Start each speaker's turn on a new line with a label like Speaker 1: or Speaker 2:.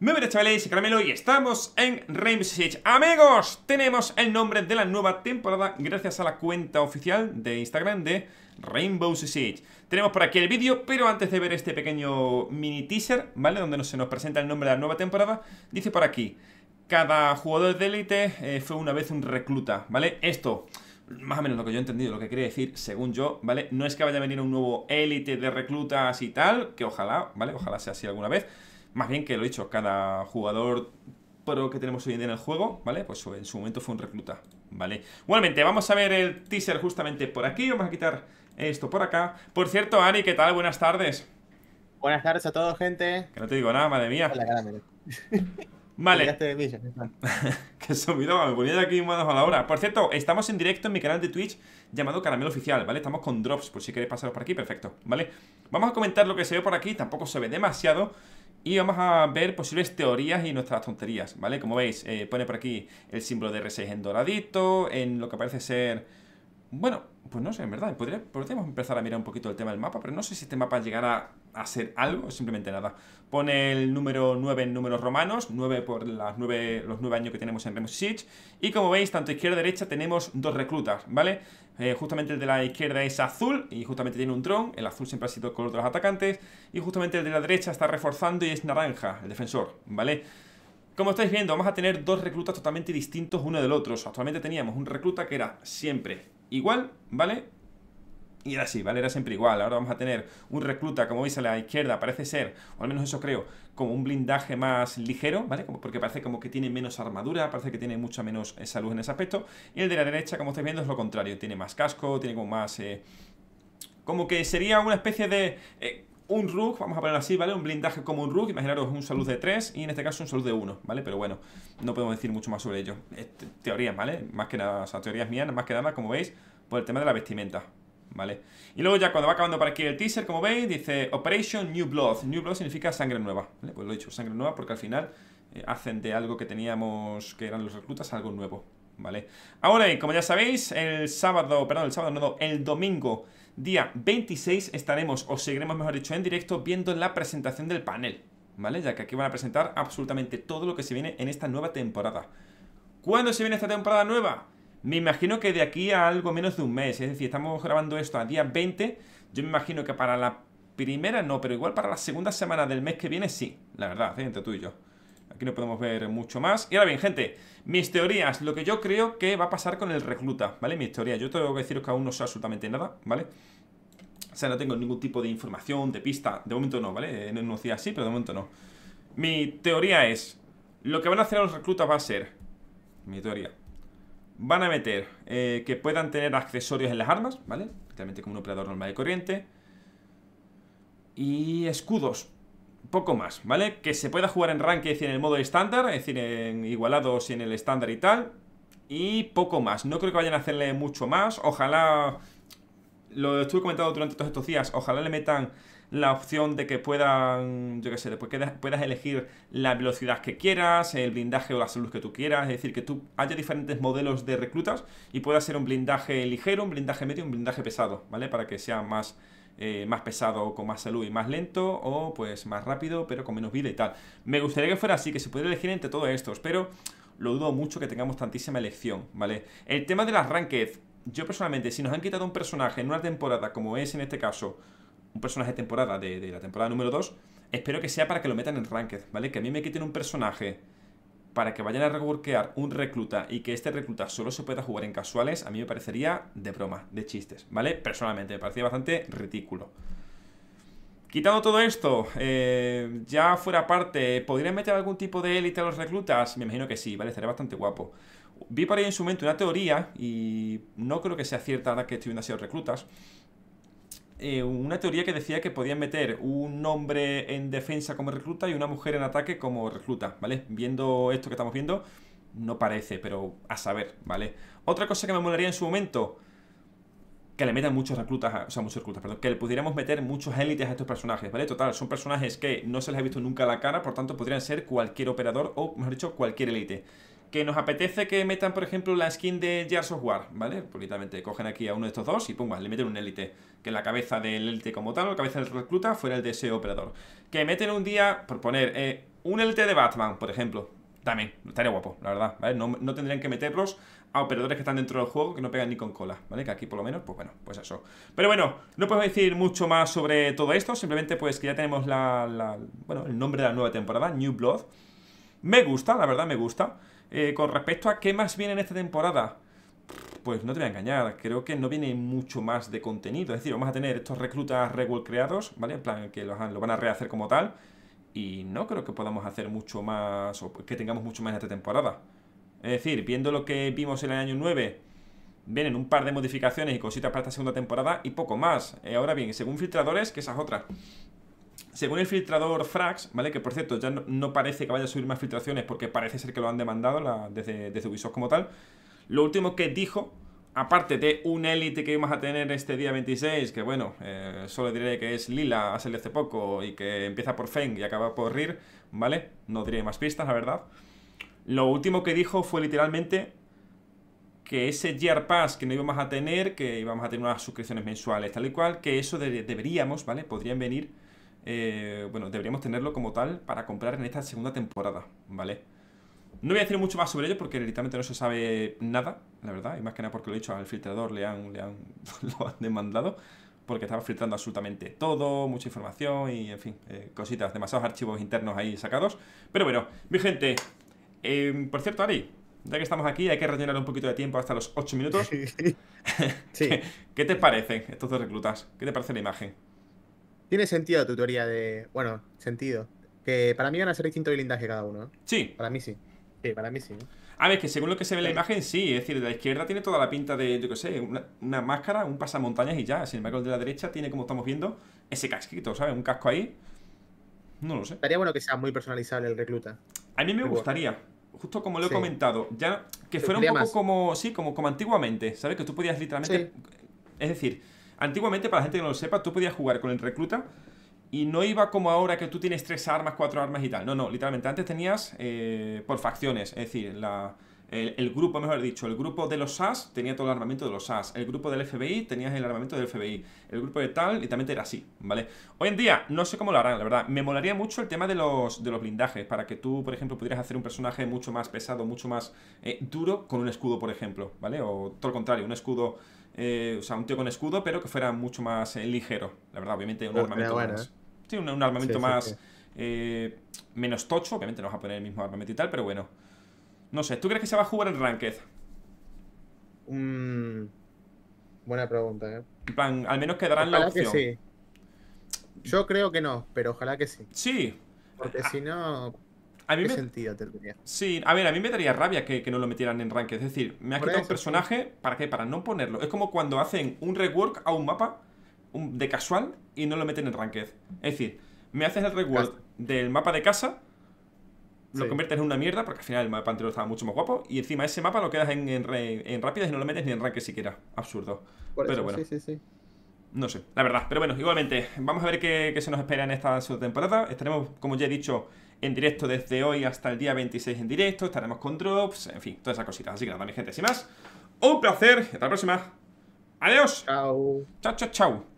Speaker 1: Muy buenas chavales, y Caramelo y estamos en Rainbow Siege Amigos, tenemos el nombre de la nueva temporada gracias a la cuenta oficial de Instagram de Rainbow Siege Tenemos por aquí el vídeo, pero antes de ver este pequeño mini teaser, ¿vale? Donde se nos presenta el nombre de la nueva temporada Dice por aquí, cada jugador de élite eh, fue una vez un recluta, ¿vale? Esto más o menos lo que yo he entendido, lo que quiere decir, según yo, ¿vale? No es que vaya a venir un nuevo élite de reclutas y tal, que ojalá, ¿vale? Ojalá sea así alguna vez, más bien que lo he dicho, cada jugador pro que tenemos hoy en día en el juego, ¿vale? Pues en su momento fue un recluta, ¿vale? Igualmente, vamos a ver el teaser justamente por aquí. Vamos a quitar esto por acá. Por cierto, Ani, ¿qué tal? Buenas tardes. Buenas tardes a todos, gente. Que no te digo nada, madre mía. Vale. que subido, me ponía aquí manos a la hora. Por cierto, estamos en directo en mi canal de Twitch llamado Caramelo Oficial, ¿vale? Estamos con drops, por si queréis pasaros por aquí, perfecto, ¿vale? Vamos a comentar lo que se ve por aquí, tampoco se ve demasiado. Y vamos a ver posibles teorías y nuestras tonterías, ¿vale? Como veis, eh, pone por aquí el símbolo de R6 en doradito, en lo que parece ser bueno, pues no sé, en verdad. podríamos empezar a mirar un poquito el tema del mapa, pero no sé si este mapa llegará a ser algo o simplemente nada. Pone el número 9 en números romanos, 9 por las los 9 años que tenemos en Remus Siege. Y como veis, tanto izquierda y derecha tenemos dos reclutas, ¿vale? Eh, justamente el de la izquierda es azul y justamente tiene un dron. El azul siempre ha sido el color de los atacantes. Y justamente el de la derecha está reforzando y es naranja, el defensor, ¿vale? Como estáis viendo, vamos a tener dos reclutas totalmente distintos uno del otro. actualmente teníamos un recluta que era siempre igual, ¿vale? Y era así, ¿vale? Era siempre igual. Ahora vamos a tener un recluta, como veis a la izquierda, parece ser, o al menos eso creo, como un blindaje más ligero, ¿vale? Como porque parece como que tiene menos armadura, parece que tiene mucha menos eh, salud en ese aspecto. Y el de la derecha, como estáis viendo, es lo contrario. Tiene más casco, tiene como más... Eh, como que sería una especie de... Eh, un rook, vamos a ponerlo así, ¿vale? Un blindaje como un rook, imaginaros un salud de 3 y en este caso un salud de 1, ¿vale? Pero bueno, no podemos decir mucho más sobre ello. teorías, ¿vale? Más que nada, o sea, teorías mías, más que nada, como veis, por el tema de la vestimenta, ¿vale? Y luego ya cuando va acabando para aquí el teaser, como veis, dice Operation New Blood. New Blood significa sangre nueva, ¿vale? Pues lo he dicho, sangre nueva porque al final eh, hacen de algo que teníamos, que eran los reclutas, algo nuevo, ¿vale? Ahora, como ya sabéis, el sábado, perdón, el sábado, no, el domingo, día 26, estaremos, o seguiremos, mejor dicho, en directo, viendo la presentación del panel, ¿vale? Ya que aquí van a presentar absolutamente todo lo que se viene en esta nueva temporada. ¿Cuándo se viene esta temporada nueva? Me imagino que de aquí a algo menos de un mes, es decir, estamos grabando esto a día 20, yo me imagino que para la primera no, pero igual para la segunda semana del mes que viene sí, la verdad, ¿eh? entre tú y yo. Aquí no podemos ver mucho más. Y ahora bien, gente, mis teorías, lo que yo creo que va a pasar con el recluta, ¿vale? Mis teorías, yo tengo que deciros que aún no sé absolutamente nada, ¿vale? O sea, no tengo ningún tipo de información, de pista, de momento no, ¿vale? Eh, no unos sí, pero de momento no. Mi teoría es, lo que van a hacer los reclutas va a ser, mi teoría, van a meter eh, que puedan tener accesorios en las armas, ¿vale? Realmente como un operador normal y corriente. Y escudos, poco más, ¿vale? Que se pueda jugar en ranked y en el modo estándar, es decir, en igualados y en el estándar y tal. Y poco más, no creo que vayan a hacerle mucho más. Ojalá, lo estuve comentando durante todos estos días, ojalá le metan la opción de que puedan, yo qué sé, después puedas elegir la velocidad que quieras, el blindaje o la salud que tú quieras, es decir, que tú haya diferentes modelos de reclutas y pueda ser un blindaje ligero, un blindaje medio, un blindaje pesado, ¿vale? Para que sea más eh, más pesado, con más salud y más lento, o pues más rápido, pero con menos vida y tal. Me gustaría que fuera así, que se pudiera elegir entre todos estos, pero lo dudo mucho que tengamos tantísima elección, ¿vale? El tema de las ranked, yo personalmente, si nos han quitado un personaje en una temporada, como es en este caso, un personaje de temporada de, de la temporada número 2, espero que sea para que lo metan en ranked, ¿vale? Que a mí me quiten un personaje para que vayan a reworkear un recluta y que este recluta solo se pueda jugar en casuales, a mí me parecería de broma, de chistes, ¿vale? Personalmente, me parecía bastante ridículo. Quitando todo esto, eh, ya fuera parte, ¿podrían meter algún tipo de élite a los reclutas? Me imagino que sí, ¿vale? Estaría bastante guapo. Vi por ahí en su mente una teoría, y no creo que sea cierta que estoy viendo reclutas, eh, una teoría que decía que podían meter un hombre en defensa como recluta y una mujer en ataque como recluta, ¿vale? Viendo esto que estamos viendo, no parece, pero a saber, ¿vale? Otra cosa que me molaría en su momento, que le metan muchos reclutas, o sea, muchos reclutas, perdón, que le pudiéramos meter muchos élites a estos personajes, ¿vale? Total, son personajes que no se les ha visto nunca la cara, por tanto podrían ser cualquier operador o, mejor dicho, cualquier élite que nos apetece que metan, por ejemplo, la skin de Jar Software, ¿vale? también cogen aquí a uno de estos dos y pum, le meten un élite. Que la cabeza del élite como tal, o la cabeza del recluta, fuera el de ese operador. Que meten un día, por poner, eh, un élite de Batman, por ejemplo. También, estaría guapo, la verdad, ¿vale? No, tendrían que meterlos a operadores que están dentro del juego que no pegan ni con cola, ¿vale? Que aquí por lo menos, pues bueno, pues eso. Pero bueno, no puedo decir mucho más sobre todo esto, simplemente pues que ya tenemos la bueno, el nombre de la nueva temporada, New Blood. Me gusta, la verdad me gusta. Eh, con respecto a qué más viene en esta temporada, pues no te voy a engañar, creo que no viene mucho más de contenido. Es decir, vamos a tener estos reclutas reworld creados, ¿vale? En plan, que los, lo van a rehacer como tal. Y no creo que podamos hacer mucho más, o que tengamos mucho más en esta temporada. Es decir, viendo lo que vimos en el año 9, vienen un par de modificaciones y cositas para esta segunda temporada y poco más. Eh, ahora bien, según filtradores, que esas otras según el filtrador Frax, ¿vale? Que por cierto, ya no, parece que vaya a subir más filtraciones porque parece ser que lo han demandado desde, Ubisoft como tal. Lo último que dijo aparte de un élite que íbamos a tener este día 26, que bueno, eh, solo diré que es Lila, ha hace poco y que empieza por Feng y acaba por Rir, ¿vale? No diré más pistas, la verdad. Lo último que dijo fue literalmente que ese Gear Pass que no íbamos a tener, que íbamos a tener unas suscripciones mensuales, tal y cual, que eso deberíamos, ¿vale? Podrían venir eh, bueno, deberíamos tenerlo como tal para comprar en esta segunda temporada, ¿vale? No voy a decir mucho más sobre ello porque literalmente no se sabe nada, la verdad, y más que nada porque lo he dicho al filtrador, le han, lo han demandado, porque estaba filtrando absolutamente todo, mucha información y, en fin, eh, cositas, demasiados archivos internos ahí sacados. Pero bueno, mi gente, em, por cierto, Ari, ya que estamos aquí, hay que rellenar un poquito de tiempo hasta los 8 minutos. sí. ¿Qué te parecen estos dos reclutas? ¿Qué te parece la imagen? Tiene sentido tu teoría de. Bueno, sentido. Que para mí van a ser distintos blindaje cada uno. ¿eh? Sí. Para mí sí. Sí, para mí sí. ¿eh? A ver, que según lo que se ve en la imagen, sí. Es decir, la izquierda tiene toda la pinta de, yo qué sé, una, máscara, un pasamontañas y ya. Sin embargo, el de la derecha tiene, como estamos viendo, ese casquito, ¿sabes? Un casco ahí. No lo sé. Estaría bueno que sea muy personalizable el recluta. A mí me gustaría. Justo como lo he comentado, ya que fuera un poco como, sí, como, como antiguamente, ¿sabes? Que tú podías literalmente. Es decir, Antiguamente, para la gente que no lo sepa, tú podías jugar con el recluta y no iba como ahora que tú tienes tres armas, cuatro armas y tal. No, no, literalmente antes tenías eh, por facciones, es decir, la, el, grupo, mejor dicho, el grupo de los SAS tenía todo el armamento de los SAS, el grupo del FBI tenía el armamento del FBI, el grupo de tal y también era así, ¿vale? Hoy en día no sé cómo lo harán, la verdad, me molaría mucho el tema de los, de los blindajes, para que tú, por ejemplo, pudieras hacer un personaje mucho más pesado, mucho más eh, duro con un escudo, por ejemplo, ¿vale? O todo lo contrario, un escudo, eh, o sea, un tío con escudo, pero que fuera mucho más eh, ligero, la verdad, obviamente un oh, armamento Sí, un, armamento más... menos tocho, obviamente no vas a poner el mismo armamento y tal, pero bueno no sé, ¿tú crees que se va a jugar en Ranked? Mm, buena pregunta, ¿eh? al menos quedarán la opción. sí. Yo creo que no, pero ojalá que sí. Sí. Porque si no... A ¿Qué sentido tendría? Sí, a ver, a mí me daría rabia que, no lo metieran en ranked. Es decir, me ha quitado un personaje, ¿para qué? Para no ponerlo. Es como cuando hacen un rework a un mapa de casual y no lo meten en ranked. Es decir, me haces el rework del mapa de casa lo conviertes en una mierda, porque al final el mapa anterior estaba mucho más guapo, y encima ese mapa lo quedas en, en, rápidas y no lo metes ni en ranked siquiera. Absurdo. pero bueno. Sí, sí, sí. No sé, la verdad. Pero bueno, igualmente, vamos a ver qué, se nos espera en esta temporada Estaremos, como ya he dicho, en directo desde hoy hasta el día 26 en directo. Estaremos con drops, en fin, todas esas cositas. Así que nada, mi gente, sin más. Un placer. Hasta la próxima. Adiós. Chao. Chao, chao, chao.